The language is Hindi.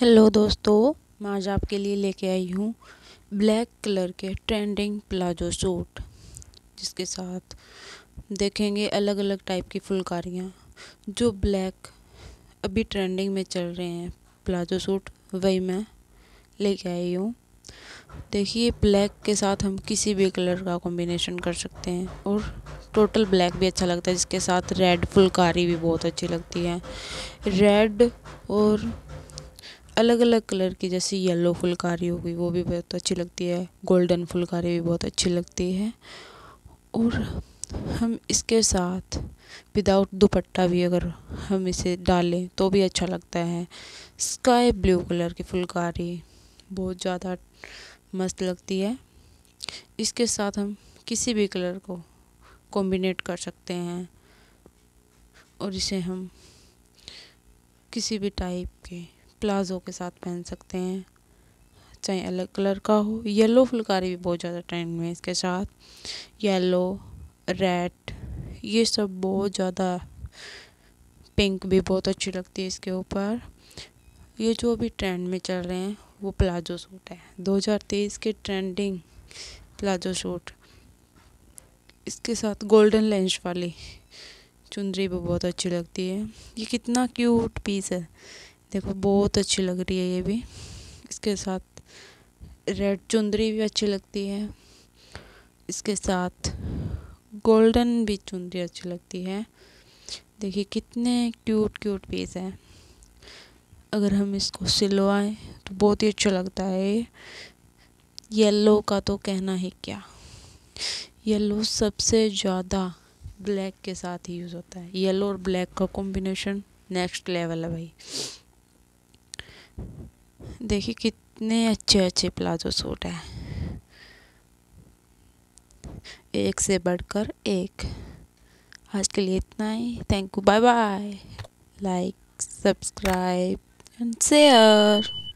हेलो दोस्तों मैं आज आपके लिए लेके आई हूँ ब्लैक कलर के ट्रेंडिंग प्लाजो सूट जिसके साथ देखेंगे अलग अलग टाइप की फुलकारियाँ जो ब्लैक अभी ट्रेंडिंग में चल रहे हैं प्लाजो सूट वही मैं लेके आई हूँ देखिए ब्लैक के साथ हम किसी भी कलर का कॉम्बिनेशन कर सकते हैं और टोटल ब्लैक भी अच्छा लगता है जिसके साथ रेड फुलकारी भी बहुत अच्छी लगती है रेड और अलग अलग कलर की जैसे येलो फुलकारी हो गई वो भी बहुत अच्छी लगती है गोल्डन फुलकारी भी बहुत अच्छी लगती है और हम इसके साथ विदाउट दुपट्टा भी अगर हम इसे डालें तो भी अच्छा लगता है स्काई ब्लू कलर की फुलकारी बहुत ज़्यादा मस्त लगती है इसके साथ हम किसी भी कलर को कॉम्बिनेट कर सकते हैं और इसे हम किसी भी टाइप के प्लाज़ो के साथ पहन सकते हैं चाहे अलग कलर का हो येलो फुलकारी भी बहुत ज़्यादा ट्रेंड में है इसके साथ येलो रेड ये सब बहुत ज़्यादा पिंक भी बहुत अच्छी लगती है इसके ऊपर ये जो अभी ट्रेंड में चल रहे हैं वो प्लाजो सूट है 2023 के ट्रेंडिंग प्लाजो सूट इसके साथ गोल्डन लेंस वाली चुंदरी भी बहुत अच्छी लगती है ये कितना क्यूट पीस है देखो बहुत अच्छी लग रही है ये भी इसके साथ रेड चुंदरी भी अच्छी लगती है इसके साथ गोल्डन भी चुंदरी अच्छी लगती है देखिए कितने क्यूट क्यूट पीस हैं अगर हम इसको सिलवाएं तो बहुत ही अच्छा लगता है येलो का तो कहना है क्या येलो सबसे ज़्यादा ब्लैक के साथ ही यूज़ होता है येलो और ब्लैक का कॉम्बिनेशन नेक्स्ट लेवल है भाई देखिए कितने अच्छे अच्छे प्लाजो सूट हैं एक से बढ़कर एक आज के लिए इतना ही thank you bye bye like subscribe and share